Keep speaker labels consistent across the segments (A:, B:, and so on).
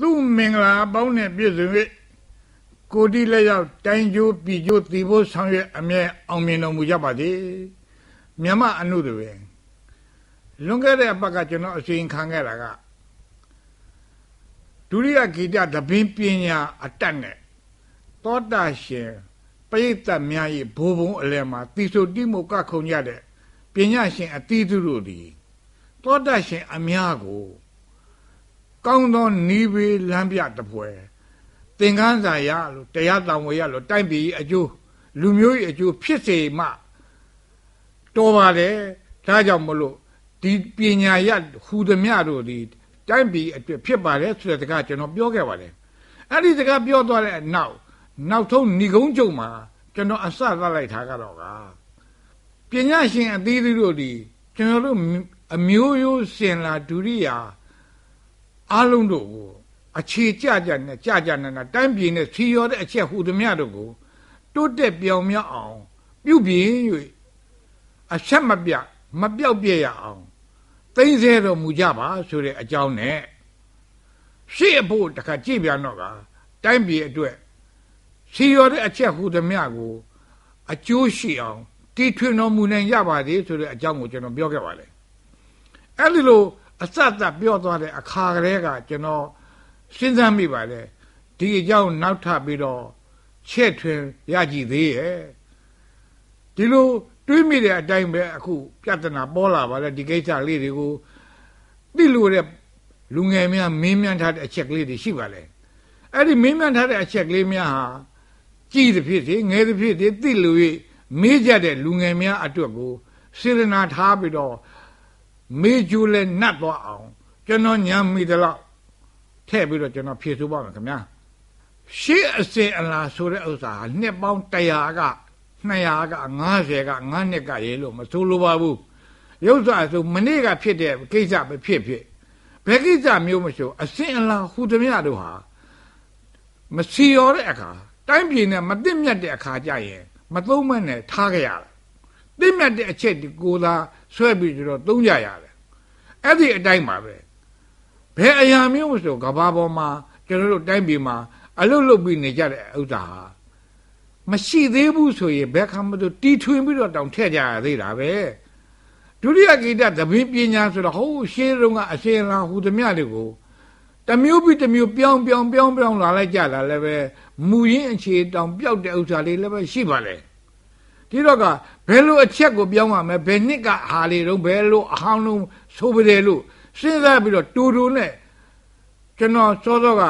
A: သူ့မင်္ဂလာအပေါင်းနဲ့ပြည့်စုံ၍ကိုတိလက်ရောက်တိုင်းကျိုးပြည်ကျိုးတည်ဖို့ဆောင်ရွက်အမြဲအောင်မြင်တော်မူကြပါစေမြမအနုတွေပဲလွန်ခဲ့တဲ့အပတ်ကကျွန်တော်အစဉ်ခံခဲ့တာကဒုတိယဂီတသဘင်ပညာအတက်နဲ့သောတာရှင်ပရိသတ်များ၏ဘိုးဘုံအလယ်မှာတိဆိုတိမုကခုံကြတဲ့ပညာရှင်အသီးသူတို့သည်သောတာရှင်အများကိုကောင်းသောနီးပေလမ်းပြတပွဲသင်္ကန်းစာရလို့တရားတံဝေရလို့တိုက်ပြီးအကျိုးလူမျိုး၏အကျိုးဖြစ်စေမှတော်ပါလေဒါကြောင့်မလို့ဒီပညာရဟူသမျှတို့ဒီတိုက်ပြီးအတွက်ဖြစ်ပါလေဆိုတဲ့စကားကျွန်တော်ပြောခဲ့ပါတယ်အဲ့ဒီစကားပြောသွားတဲ့နောက်နောက်ဆုံးဏိကုံးကျုံမှာကျွန်တော်အစသတ်လိုက်တာကတော့ကပညာရှင်အသီးသီးတို့ဒီကျွန်တော်တို့အမျိုးမျိုးစင်လာဒုတိယအားလုံးတို့ကိုအခြေကြကြနဲ့ကြကြနဲ့တိုင်းပြည်နဲ့ဖြီရောတဲ့အချက်ဟူသမျှတို့ကိုတိုးတက်ပြောင်မြောက်အောင် ပြုပြင်၍အချက်မပြမပြောက်ပြရအောင်သိမ့်စေတော်မူကြပါဆိုတဲ့အကြောင်းနဲ့ရှေ့ဖို့တခါကြည့်ပြန်တော့ကတိုင်းပြည်အတွက်ဖြီရောတဲ့အချက်ဟူသမျှကိုအကျိုးရှိအောင်တည်ထွင်တော်မူနိုင်ရပါသည်ဆိုတဲ့အကြောင်းကိုကျွန်တော်ပြောခဲ့ပါတယ်အဲ့ဒီလိုအစသပြောသွားတဲ့အခါကလေးကကျွန်တော်စဉ်းစားမိပါတယ်ဒီအကြောင်းနောက်ထပ်ပြီးတော့ချဲ့ထွင်ရကြည်သေးရဲ့ဒီလိုတွေးမိတဲ့အတိုင်းပဲအခုပြဿနာပေါ်လာပါလေဒီကိစ္စလေးတွေကိုသိလို့တဲ့လူငယ်များမင်းမြန်းထားတဲ့အချက်ကလေးတွေရှိပါလေအဲ့ဒီမင်းမြန်းထားတဲ့အချက်ကလေးများဟာကြည်သဖြင့်ဒီငယ်သဖြင့်ဒီသိလို့မေးကြတဲ့လူငယ်များအတွက်ကိုစေရနာထားပြီးတော့မေဂျူလည်းနတ်သွားအောင်ကျွန်တော်ညံမိသလောက်ထည့်ပြီးတော့ကျွန်တော်ဖြည့်ဆိုးပါမယ်ခင်ဗျာရှေ့အစင်အလားဆိုတဲ့ဥစ္စာဟာနှစ်ပေါင်း100က200က90က9နှစ်ကရေလို့မဆိုလိုပါဘူးရုပ်စာဆိုမနေ့ကဖြစ်တဲ့ကိစ္စပဲဖြစ်ဖြစ်ဘယ်ကိစ္စမျိုးမရှိဘူးအစင်အလားဟူသမျှတို့ဟာမစီရောတဲ့အခါတိုင်းပြည်နဲ့မတင့်မြတ်တဲ့အခါကြရင်မသုံးမနဲ့ထားကြရတာတင့်မြတ်တဲ့အချက်ကိုသာဆွဲပြီးတော့သုံးကြရတယ်အဲ့ဒီအတိုင်းပါပဲဘယ်အရာမျိုးဆိုကဘာပေါ်မှာကျွန်တော်တို့တိုင်းပြည်မှာအလုလုပြီးနေကြတဲ့ဥစ္စာဟာမရှိသေးဘူးဆိုရင်ဘယ်ခါမှတို့တီထွင်ပြီးတော့တောင်ထည့်ကြရသေးတာပဲဒုတိယကိတသဘင်ပညာဆိုတော့ဟိုးရှေးတုန်းကအရှင်ရာဟူသမျှတွေကိုတမျိုးပြီးတမျိုးပြောင်းပြောင်းပြောင်းပြောင်းလာလိုက်ကြတာလည်းပဲမူရင်းအခြေတောင်ပြောက်တဲ့ဥစ္စာလေးလည်းပဲရှိပါလေဒီတော့ကဘယ်လိုအချက်ကို ပြောင်းရမလဲဘယ်နှစ်ကဟာလေတော့ဘယ်လိုအဟောင်းလုံးဆိုပါတယ်လို့စဉ်းစားပြီးတော့တူတူနဲ့ကျွန်တော်စောစောက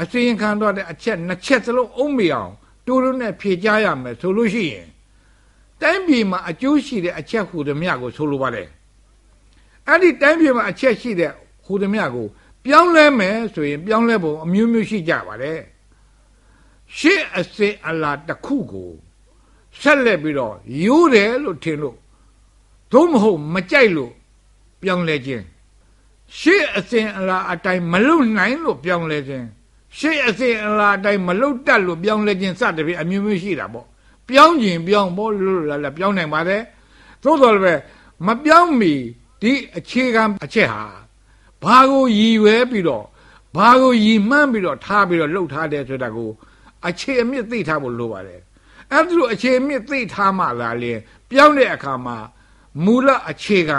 A: အစီရင်ခံတော့တဲ့အချက်နှစ်ချက်သလုံးအုံးမရအောင်တူတူနဲ့ဖြေကြရမယ်ဆိုလို့ရှိရင်တိုင်းပြည်မှာအကျိုးရှိတဲ့အချက်ဟူသည်မြကိုဆိုလိုပါတယ်အဲ့ဒီတိုင်းပြည်မှာအချက်ရှိတဲ့ဟူသည်မြကိုပြောင်းလဲမယ်ဆိုရင်ပြောင်းလဲပုံအမျိုးမျိုးရှိကြပါတယ်ရှေ့အစင်အလာတစ်ခုကိုဆက်လက်ပြီးတော့ရိုးတယ်လို့ထင်လို့သို့မဟုတ်မကြိုက်လို့ပြောင်းလဲခြင်းရှေ့အစဉ်အလာအတိုင်းမလုံနိုင်လို့ပြောင်းလဲခြင်းရှေ့အစဉ်အလာအတိုင်းမလုံတတ်လို့ပြောင်းလဲခြင်းစသဖြင့်အမျိုးမျိုးရှိတာပေါ့ပြောင်းခြင်းပြောင်းဖို့လို့လာလာပြောင်းနိုင်ပါတယ်သို့တော်လည်းပဲမပြောင်းမီဒီအခြေခံအချက်ဟာဘာကိုရည်ရွယ်ပြီးတော့ဘာကိုရည်မှန်းပြီးတော့ထားပြီးတော့လှုပ်ထားတယ်ဆိုတာကိုအခြေအမြစ်သိထားဖို့လိုပါတယ်အဲ့ဒါလိုအခြေမြစ်သိထားမှလာလေပြောင်းတဲ့အခါမှာမူလအခြေခံ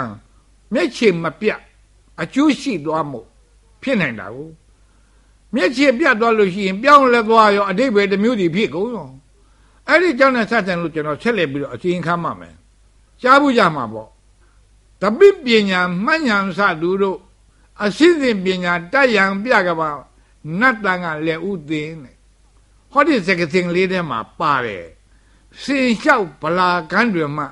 A: မျက်ခြေမပြတ်အကျိုးရှိသွားမှုဖြစ်နိုင်တာကိုမျက်ခြေပြတ်သွားလို့ရှိရင် ပြောင်းလဲသွားရောအတိတ်ပဲတစ်မျိုးစီဖြစ်ကုန်ရောအဲ့ဒီကြောင့်နဲ့ဆက်ဆံလို့ကျွန်တော်ဆက်လက်ပြီးတော့အကျဉ်းခမ်းမှမယ်ကြားဘူးကြမှာပေါ့တပိပညာမှန်ညာစသူတို့အစင်းစင်ပညာတတ်ရန်ပြကပါ နတ်တန်ကလည်းဥသိင်းတဲ့ဟောဒီစကစင်လေးထဲမှာပါတယ်စင်လျှောက်ဗလာကန်းတွေမှ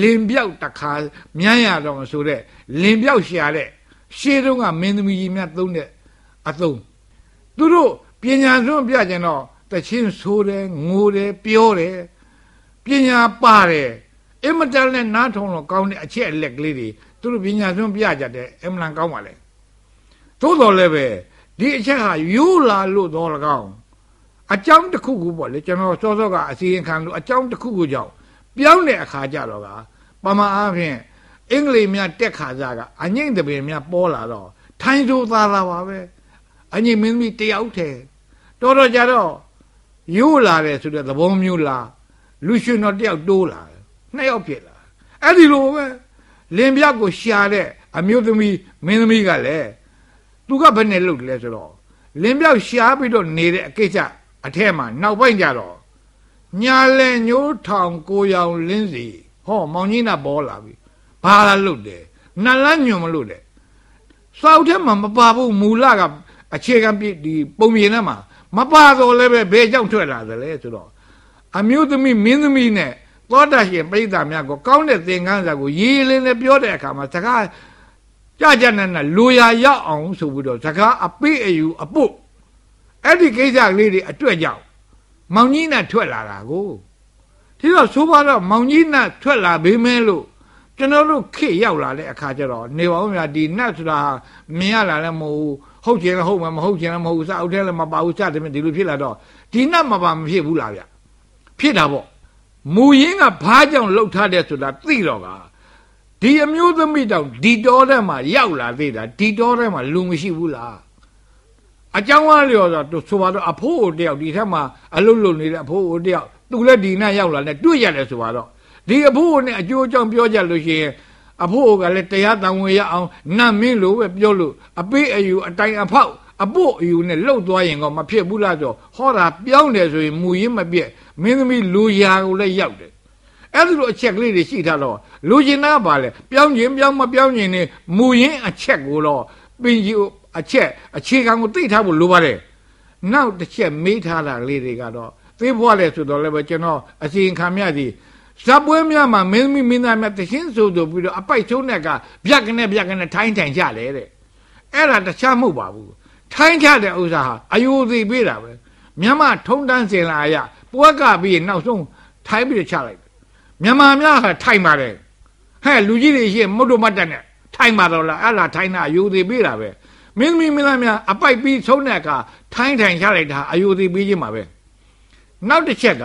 A: လင်ပြောက် တခါမြန်းရတော့မဆိုတဲ့လင်ပြောက်ရှာတဲ့ရှေးတုန်းကမင်းသမီးကြီးများသုံးတဲ့အသုံးသူတို့ပညာစွန့်ပြကြတော့တချင်းဆိုးတယ်ငိုတယ်ပြောတယ်ပညာပါတယ်အင်မတန်နဲ့နားထောင်လို့ကောင်းတဲ့အချက်အလက်ကလေးတွေသူတို့ပညာစွန့်ပြကြတယ်အင်မတန်ကောင်းပါလေသို့တော်လည်းပဲဒီအချက်ဟာယူလာလို့တော်လကောင်းအကြောင်းတစ်ခုခုပေါ့လေကျွန်တော်စောစောကအစီရင်ခံလို့အကြောင်းတစ်ခုခုကြောင့်ပြောင်းတဲ့အခါကြတော့ကပမာအားဖြင့်အင်္ဂလိပ်များတက်ခါကြကအငိမ့်တပင်များပေါ်လာတော့ထိုင်းစိုးသားလာပါပဲအငိမ့်မင်းကြီးတယောက်တည်းတော်တော်ကြတော့ယူလာတယ်ဆိုတဲ့သဘောမျိုးလားလူရှင်တော်တယောက်တိုးလာနှစ်ယောက်ဖြစ်လာအဲ့ဒီလိုပဲလင်ပြကိုရှာတဲ့အမျိုးသမီးမင်းသမီးကလည်းသူကဘယ်နဲ့လုပ်လဲဆိုတော့လင်ပြောက်ရှားပြီးတော့နေတဲ့အကိစ္စအထက်မှာနောက်ပိုင်းကြတော့ညာလဲညိုးထောင်ကိုရောင်လင်းစီဟောမောင်ကြီးနာပေါ်လာပြီဘာလာလုတ်တယ်နတ်လန်းညွန်မလို့တဲ့စောက်ထဲမှာမပါဘူးမူလကအခြေခံပြဒီပုံပြင်ထဲမှာမပါတော့လည်းပဲဘယ်ကြောင့်ထွက်လာသလဲဆိုတော့အမျိုးသမီးမင်းသမီးနဲ့သောတာရှင်ပြိဿများကိုကောင်းတဲ့သင်္ကန်းစာကိုရေးလင်းနဲ့ပြောတဲ့အခါမှာစကားကြကြနဲ့နဲ့လူရရအောင်ဆိုပြီးတော့စကားအပိအယူအပုတ်အဲ့ဒီကိစ္စလေးတွေအတွက်ကြောင့်မောင်ကြီးနဲ့ထွက်လာတာကိုဒီတော့ဆိုပါတော့မောင်ကြီးနဲ့ထွက်လာပြီမဲလို့ကျွန်တော်တို့ခေရောက်လာတဲ့အခါကျတော့နေပါဦးမြတ်ဒီနတ်ဆိုတာမြင်ရလာလည်းမဟုတ်ဘူးဟုတ်ကျင်လည်းဟုတ်မှာမဟုတ်ကျင်လည်းမဟုတ်ဘူးစအုပ်ထဲလည်းမပါဘူးစတယ်မြင်ဒီလိုဖြစ်လာတော့ဒီနတ်မပါမဖြစ်ဘူးလားဗျဖြစ်တာပေါ့မူရင်းကဘာကြောင့်လှုပ်ထားတယ်ဆိုတာသိတော့ကဒီအမျိုးသမီးတောင်ဒီတော်ထဲမှာရောက်လာသေးတာဒီတော်ထဲမှာလူမရှိဘူးလားအကြောင်းအားလျော်ဆိုဆိုပါတော့အဖိုးအိုတယောက်ဒီထက်မှာအလုလုနေတဲ့အဖိုးအိုတယောက်သူလည်းဒီနဲ့ရောက်လာတယ်တွေ့ရတယ်ဆိုပါတော့ဒီအဖိုးအိုနဲ့အကျိုးအကြောင်းပြောကြလို့ရှိရင်အဖိုးအိုကလည်းတရားတန်ဝင်ရအောင်နတ်မင်းလိုပဲပြောလို့အပေးအယူအတိုင်အဖောက်အပို့အယူနဲ့လှုပ်သွားရင်ကမဖြစ်ဘူးလားဆိုဟောတာပြောင်းတယ်ဆိုရင်မူရင်းမပြက်မင်းသမီးလူရာကိုလည်းရောက်တယ်အဲ့ဒီလိုအချက်ကလေးတွေရှိထားတော့လူကျင်တာပါလေပြောင်းခြင်းပြောင်းမပြောင်းခြင်းနေမူရင်းအချက်ကိုတော့ပင်ကြီးအချက်အခြေခံကိုသိထားဖို့လိုပါတယ်နောက်တစ်ချက်မေးထားတာလေးတွေကတော့သေးဘွားလဲဆိုတော့လည်းပဲကျွန်တော်အစီရင်ခံမြသည်ဇပ်ပွဲများမှာမင်းမီမင်းသားများတရှင်းဆိုဆိုပြီးတော့အပိုက်ချုံးတဲ့ကဗျက်ကနေဗျက်ကနေထိုင်းထိုင်ကြလေတဲ့အဲ့ဒါတခြားမဟုတ်ပါဘူးထိုင်းကြတဲ့ဥစ္စာဟာအယိုသိပေးတာပဲမြန်မာထုံတန်းစင်လာရပွဲကပြီးနောက်ဆုံးထိုင်းပြီးချလိုက်မြန်မာများဟာထိုင်ပါတယ်ဟဲ့လူကြီးတွေရှိရင်မုတ်တို့မတ်တက်နဲ့ထိုင်ပါတော့လားအဲ့လားထိုင်တာအယိုသိပေးတာပဲမင်းသမီးမင်းသားများအပိုက်ပြီးဆုံးတဲ့အခါထိုင်းထိုင်ရလိုက်တာအယုဒိပေးခြင်းပါပဲနောက်တစ်ချက်က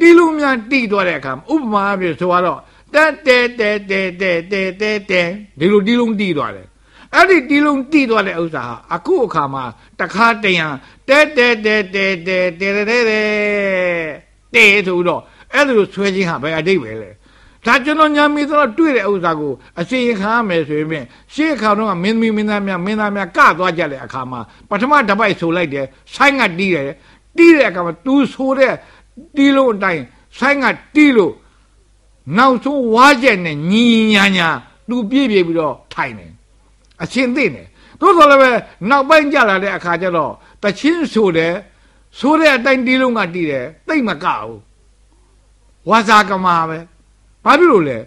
A: တီလူများတီသွားတဲ့အခါဥပမာအဖြစ်ဆိုတော့တဲတဲတဲတဲတဲတဲတဲတဲဒီလိုတီလုံးတီသွားတယ်အဲ့ဒီတီလုံးတီသွားတဲ့ဥစ္စာဟာအခုအခါမှာ တခါတရံတဲတဲတဲတဲတဲတဲတဲတဲတဲဆိုတော့အဲ့လိုဆွဲခြင်းဟာဘယ်အတိတ်ပဲလဲဒါကျွန်တော်ညာမီဆိုတော့တွေ့တဲ့ဥစ္စာကိုအစီရင်ခံရမယ်ဆိုရင်ရှေ့အခါတော့မင်းသမီးမင်းသားများမင်းသားများကသွားကြတဲ့အခါမှာပထမတပိုက်ဆိုလိုက်တယ်ဆိုင်းကတီးတယ်တီးတဲ့အခါမှာ तू ဆိုတဲ့တီးလို့အတိုင်းဆိုင်းကတီးလို့နောက်ဆုံးဝါကျက်နဲ့ညီညာညာ तू ပြည့်ပြည့်ပြီးတော့ထိုင်တယ်အချင်းသိတယ်သို့တော်လည်းပဲနောက်ပိုင်းကြလာတဲ့အခါကျတော့တချင်းဆိုတယ်ဆိုတဲ့အတိုင်းတီးလုံးကတီးတယ်တိတ်မကဘူးဝါစာကမာပဲဘာဖြစ်လို့လဲ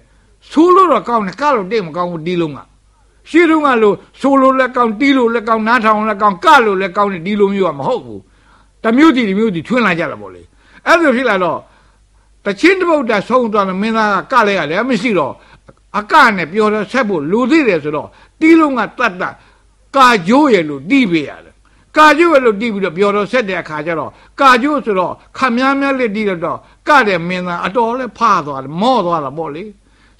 A: ဆိုးလို့တော့ကောင်းတယ်ကလို့တိတ်မကောင်းဘူးတီးလုံးကရှေ့တုန်းကလို့ဆိုးလို့လည်းကောင်းတီးလို့လည်းကောင်းနားထောင်လည်းကောင်းကလို့လည်းကောင်းတယ်ဒီလိုမျိုးကမဟုတ်ဘူးတမျိုးတီတမျိုးတီထွင်းလာကြတာပေါ့လေအဲ့လိုဖြစ်လာတော့တချင်းတပုတ်တာဆုံးသွားတယ်မင်းသားကကလဲရလဲမရှိတော့အကနဲ့ပြောတော့ဆက်ဖို့လူသိတယ်ဆိုတော့တီးလုံးကတတ်တာကာကျိုးရလို့တီးပေးရတာကာကျုလို့တီးပြီးတော့ပြောတော့ဆက်တဲ့အခါကျတော့ကာကျုဆိုတော့ခမည်းများလက်တီးတော့ကတဲ့မင်းသားအတော်လဲဖားသွားတယ်မော့သွားတာပေါ့လေ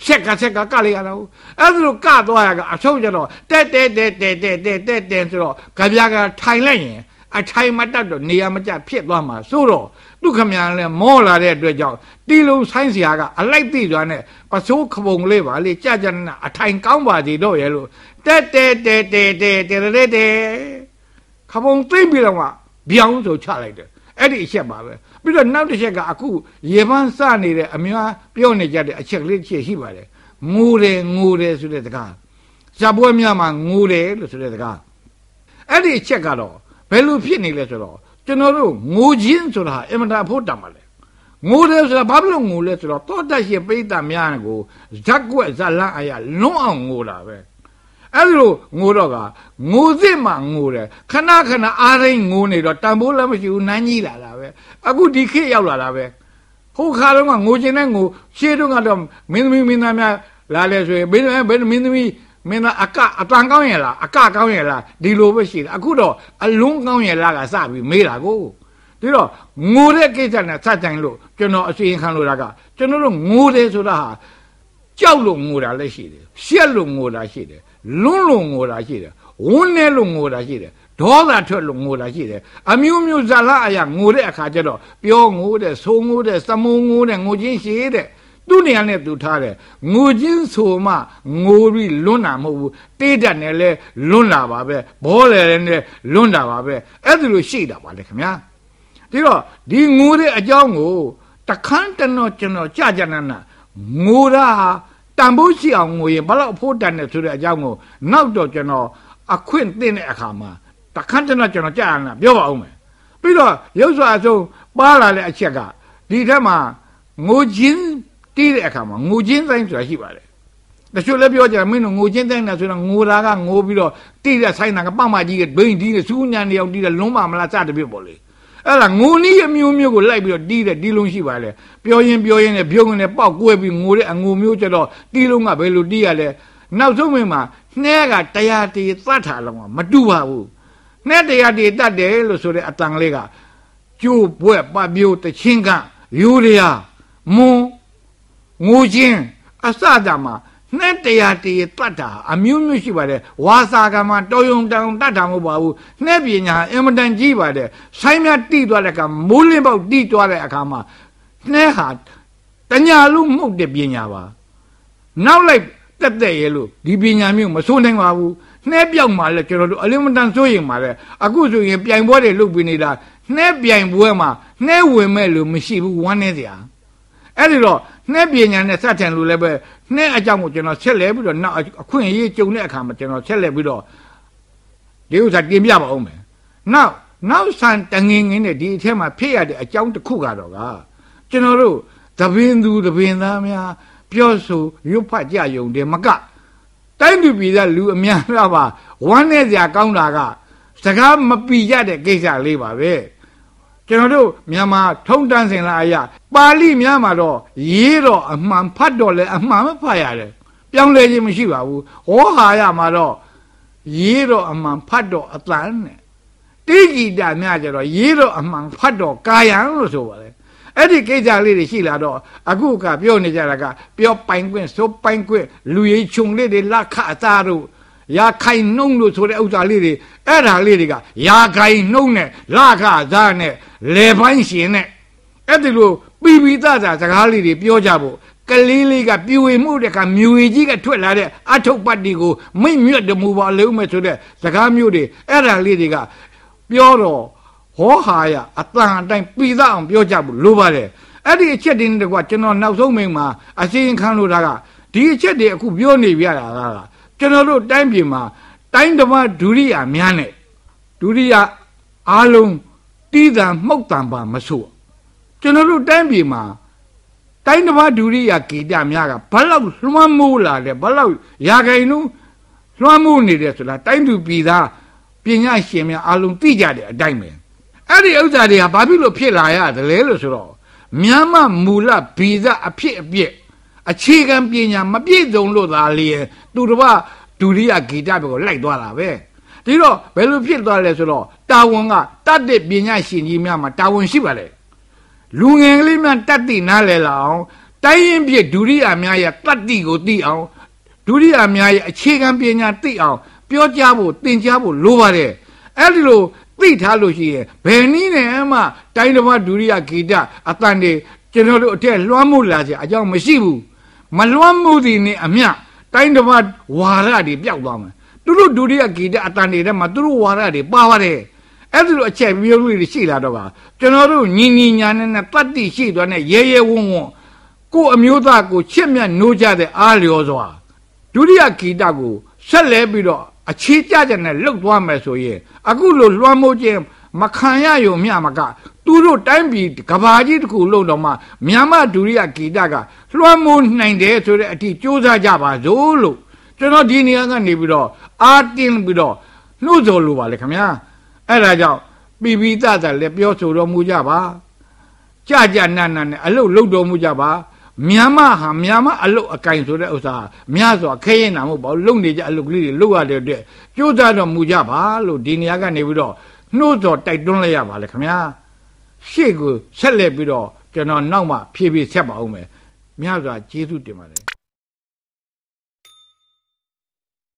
A: ဆက်ကဆက်ကကလေးရတာဟုတ်အဲ့ဒါလိုကသွားရကအဆုံးကျတော့တက်တက်တက်တက်တက်တက်တက်တက်ဆိုတော့ကြပြကထိုင်လိုက်ရင်အထိုင်မတတ်တော့နေရာမကျဖြစ်သွားမှာဆိုတော့သူခမရလည်းမောလာတဲ့အတွက်ကြောင့်တီလုံးဆိုင်စရာကအလိုက်သိသွားနဲ့ပစိုးခပုံလေးပါလေကြကြနအထိုင်ကောင်းပါစီတော့ရဲ့လို့တက်တဲတဲတဲတဲတဲတဲခပုံသိမ့်ပြီးတော့မှဗျောင်းဆိုချလိုက်တယ်အဲ့ဒီအချက်ပါပဲပြီးတော့နောက်တစ်ချက်ကအခုရေပန်းစနေတဲ့အများပြောနေကြတဲ့အချက်လေးတစ်ချက်ရှိပါတယ်ငိုတယ်ငိုတယ်ဆိုတဲ့စကားဇာပွဲများမှာငိုတယ်လို့ဆိုတဲ့စကားအဲ့ဒီအချက်ကတော့ဘယ်လိုဖြစ်နေလဲဆိုတော့ကျွန်တော်တို့ငိုခြင်းဆိုတာအင်မတန်ဖို့တံပါလေငိုတယ်ဆိုတာဘာလို့ငိုလဲဆိုတော့တောတတ်ရှင်ပိဋကများကိုဇက်ကွက်ဇလန့်အရာလွန်းအောင်ငိုတာပဲအဲ့လိုငိုတော့ကငိုစစ်မှငိုတယ်ခဏခဏအားတိုင်းငိုနေတော့တန်ဖိုးလည်းမရှိဘူးနန်းကြီးလာတာပဲအခုဒီခေတ်ရောက်လာတာပဲဟိုခါတော့ကငိုချင်တဲ့ငိုရှေးတုန်းကတော့မင်းသမီးမင်းသားများလာလဲဆိုရင်မင်းသမီးမင်းသမီးမင်းသားအကအတန်ကောင်းရလားအကကောင်းရလားဒီလိုပဲရှိတယ်အခုတော့အလုံးကောင်းရလားကစပြီးမေးတာကိုဒီတော့ငိုတဲ့ကိစ္စနဲ့စကြိုင်လို့ကျွန်တော်အစီရင်ခံလို့တာကကျွန်တော်တို့ငိုတယ်ဆိုတာဟာကြောက်လို့ငိုတာလည်းရှိတယ်ရှက်လို့ငိုတာရှိတယ်လွန်းလွန်ငိုတာရှိတယ်ဝန်းနေလို့ငိုတာရှိတယ်ဒေါသထွက်လို့ငိုတာရှိတယ်အမျိုးမျိုးဇာလအရာငိုတဲ့အခါကျတော့ပြောငိုတဲ့ဆိုငိုတဲ့သမုံငိုတဲ့ငိုချင်းရှိတဲ့သူ့နေရာနဲ့သူထားတယ်ငိုချင်းဆိုမှငိုပြီးလွန်းတာမဟုတ်ဘူးတေးတက်နဲ့လဲလွန်းတာပါပဲဘောလေနဲ့လွန်းတာပါပဲအဲ့ဒါလိုရှိတာပါလေခင်ဗျာဒီတော့ဒီငိုတဲ့အကြောင်းကို တခန်းတနော်ကျွန်တော်ကြကြနနာငိုတာဟာတန်ဖိုးရှိအောင်ငွေရင်ဘလောက်အဖို့တန်တယ်ဆိုတဲ့အကြောင်းကိုနောက်တော့ကျွန်တော်အခွင့်သင့်တဲ့အခါမှာတခန့်တည်းကျွန်တော်ကြားရတာပြောပါဦးမယ်ပြီးတော့ရုပ်စွာအဆုံးပါလာတဲ့အချက်ကဒီထက်မှာငိုချင်းတီးတဲ့အခါမှာငိုချင်းဆိုင်ဆိုတာရှိပါတယ်တချို့လည်းပြောကြမင်းတို့ငိုချင်းတိုင်းတာဆိုတော့ငိုတာကငိုပြီးတော့တိတဲ့ဆိုင်တာကပတ်မကြီးကဒိန်းဒီနဲ့စူးညံနေအောင်တိတယ်လုံးမမလားစတဲ့ပြပေါ့လေအဲ့ဒါငိုနီးအမျိုးမျိုးကိုလိုက်ပြီးတော့တီးတယ်တီးလုံးရှိပါလေပြောရင်ပြောရင်နဲ့ပြုံးနဲ့ပေါက်ကွဲပြီးငိုတဲ့အငိုမျိုးကျတော့တီးလုံးကဘယ်လိုတီးရလဲနောက်ဆုံးမှမှာနှဲကတရားတေသတ်ထားလုံးကမတူပါဘူးနှဲတရားတေတတ်တယ်လို့ဆိုတဲ့အတန်ကလေးကကျိုးဘွဲ့ပပြိုးတချင်းကယူရယာမွန်ငိုချင်းအစတာမှာနှစ်တရာတရေတတ်တာအမျိုးမျိုးရှိပါတယ်ဝါစာကမှာတော်ယုံတောင်တတ်တာမဟုတ်ပါဘူးနှစ်ပညာအင်မတန်ကြီးပါတယ်ဆိုင်မြတိသွားတဲ့အခါမိုးလင်းပေါက်တိသွားတဲ့အခါမှာနှစ်ဟာတညာလို့မှုတ်တဲ့ပညာပါနောက်လိုက်တက်တက်ရဲလို့ဒီပညာမျိုးမဆိုးနိုင်ပါဘူးနှဲပြောက်မှလည်းကျွန်တော်တို့အလင်းမတန်ဆိုးရင်မှလည်းအခုဆိုရင်ပြိုင်ပွဲတွေလုပ်ပြီးနေတာနှဲပြိုင်ပွဲမှာနှဲဝင်မဲ့လို့မရှိဘူးဝမ်းနေစရာအဲ့ဒီတော့နှဲ့ပညာနဲ့စတင်လို့လည်းပဲနှဲ့အကြောင်းကိုကျွန်တော်ဆက်လဲပြီးတော့နောက်အခွင့်အရေးကြုံတဲ့အခါမှာကျွန်တော်ဆက်လဲပြီးတော့ဒီဥစ္စာတင်ပြပါအောင်မယ်နောက် နောက်ဆန်တငင်းငင်းနဲ့ဒီအထက်မှာဖြစ်ရတဲ့အကြောင်းတစ်ခုကတော့ကကျွန်တော်တို့သဘင်သူသဘင်သားများပြောဆိုရွတ်ဖတ်ကြယုံတယ်မကတိုင်းပြည်ပြည်သားလူအများကပါဝမ်းနဲ့စရာကောင်းတာက စကားမပီရတဲ့ကိစ္စလေးပါပဲ။ကျွန်တော်တို့မြန်မာထုံတန်းစင်လာအရာပါဠိများမှာတော့ရေးတော့အမှန်ဖတ်တော့လည်းအမှန်မဖတ်ရတယ်ပြောင်းလဲခြင်းမရှိပါဘူးဟောဟာရမှာတော့ရေးတော့အမှန်ဖတ်တော့အတန်နဲ့တိဂီတာများကြတော့ရေးတော့အမှန်ဖတ်တော့ကာယံလို့ဆိုပါတယ်အဲ့ဒီကိစ္စလေးတွေရှိလာတော့အခုကပြောနေကြတာကပြောပိုင်ခွင့်စိုးပိုင်ခွင့်လူရေးခြုံလေးတွေလက်ခအသားတို့ရာခိုင်နှုံလို့ဆိုတဲ့ဥစ္စာလေးတွေအဲ့ဒါလေးတွေကရာခိုင်နှုံနဲ့လခသားနဲ့လေပိုင်းရှင်နဲ့အဲ့ဒီလိုပြပိသသာစကားလေးတွေပြောကြဖို့ကလေးလေးကပြွေမှုတဲ့ကမြွေကြီးကထွက်လာတဲ့အထုပ်ပတ်တွေကိုမိတ်မြွတ်တမှုပါလုံးမဲ့ဆိုတဲ့စကားမျိုးတွေအဲ့ဒါလေးတွေကပြောတော့ဟောဟာရအတန်အတိုင်းပိသအောင်ပြောကြဖို့လိုပါတယ်အဲ့ဒီအချက်တွေတကွာကျွန်တော်နောက်ဆုံးမိန်မှာအစီရင်ခံလို့ဒါကဒီအချက်တွေအခုပြောနေပြရတာကကျွန်တော်တို့တိုင်းပြည်မှာတိုင်းဓမ္မဒုရိယာများနဲ့ဒုရိယာအားလုံးတီးတံမှုတ်တံပါမဆို့ကျွန်တော်တို့တိုင်းပြည်မှာတိုင်းဓမ္မဒုရိယာကေတများကဘလောက်လွှမ်းမိုးလာတယ်ဘလောက်ရာခိုင်နှုန်းလွှမ်းမိုးနေတယ်ဆိုတာတိုင်းသူပြည်သားပညာရှင်များအားလုံးသိကြတဲ့အတိုင်းပဲအဲ့ဒီဥစ္စာတွေကဘာဖြစ်လို့ဖြစ်လာရသလဲလို့ဆိုတော့မြန်မာမူလဗီဇအဖြစ်အပျက်အခြေခံပညာမပြည့်စုံလို့သာလျင်သူတစ်ပါးဒုတိယဂီတဘက်ကိုလိုက်သွားတာပဲဒီတော့ဘယ်လိုဖြစ်သွားလဲဆိုတော့တာဝန်ကတတ်တဲ့ပညာရှင်ကြီးများမှာတာဝန်ရှိပါလေလူငယ်ကလေးများတတ်သိနားလည်လာအောင်တိုင်းရင်းပြဒုတိယများရဲ့တတ်သိကိုသိအောင်ဒုတိယများရဲ့အခြေခံပညာသိအောင်ပြောကြားဖို့သင်ကြားဖို့လိုပါတယ်အဲ့ဒီလိုသိထားလို့ရှိရင်ဘယ်နည်းနဲ့မှတိုင်းတစ်ပါးဒုတိယဂီတအတန်တွေကျွန်တော်တို့အထက်လွှမ်းမိုးလာကြအကြောင်းမရှိဘူးမလွမ်းမှုသည်နဲ့အမျှတိုင်းတစ်ပါးဝါရတွေပျောက်သွားမယ်သူတို့ဒုတိယဂီတအတန်တွေထဲမှာသူတို့ဝါရတွေပါပါတယ်အဲ့ဒီလိုအချက်မျိုးတွေရှိလာတော့ပါကျွန်တော်တို့ညီညီညာညာနဲ့တတ်တိရှိသွားနဲ့ရဲရဲဝုံဝုံကိုအမျိုးသားကိုချစ်မြတ်နိုးကြတဲ့အားလျော်စွာဒုတိယဂီတကိုဆက်လဲပြီးတော့အခြေကျကျနဲ့လှုပ်သွားမယ်ဆိုရင်အခုလိုလွှမ်းမိုးခြင်းမခံရရုံမျှမကသူတို့တိုင်းပြည်ကဘာကြီးတစ်ခုလုံးတော့မှမြန်မာဒုရိယဂီတကလွှမ်းမိုးနိုင်တယ်ဆိုတဲ့အထိစူးစမ်းကြပါစို့လို့ကျွန်တော်ဒီနေရာကနေပြီးတော့အာတင်ပြီးတော့လှုပ်ဆော်လိုပါလေခင်ဗျာအဲ့ဒါကြောင့်ပြပိတတလည်းပြောဆိုတော်မူကြပါကြကြနန်းနန်းနဲ့အလုတ်လုတ်တော်မူကြပါမြန်မာဟာမြန်မာအလုတ်အကင်ဆိုတဲ့ဥစ္စာများစွာခဲရင်တာမဟုတ်ပါဘူးလုံနေကြအလုတ်ကလေးတွေလုတ်ရတဲ့အတွက်ကြိုးစားတော်မူကြပါလို့ဒီနေရာကနေပြီးတော့နှိုးတော်တိုက်တွန်းလိုက်ရပါလေခင်ဗျာရှေ့ကိုဆက်လက်ပြီးတော့ကျွန်တော်နောက်မှဖြည်းဖြည်းဆက်ပါဦးမယ်မြတ်စွာကျေးဇူးတင်ပါတယ်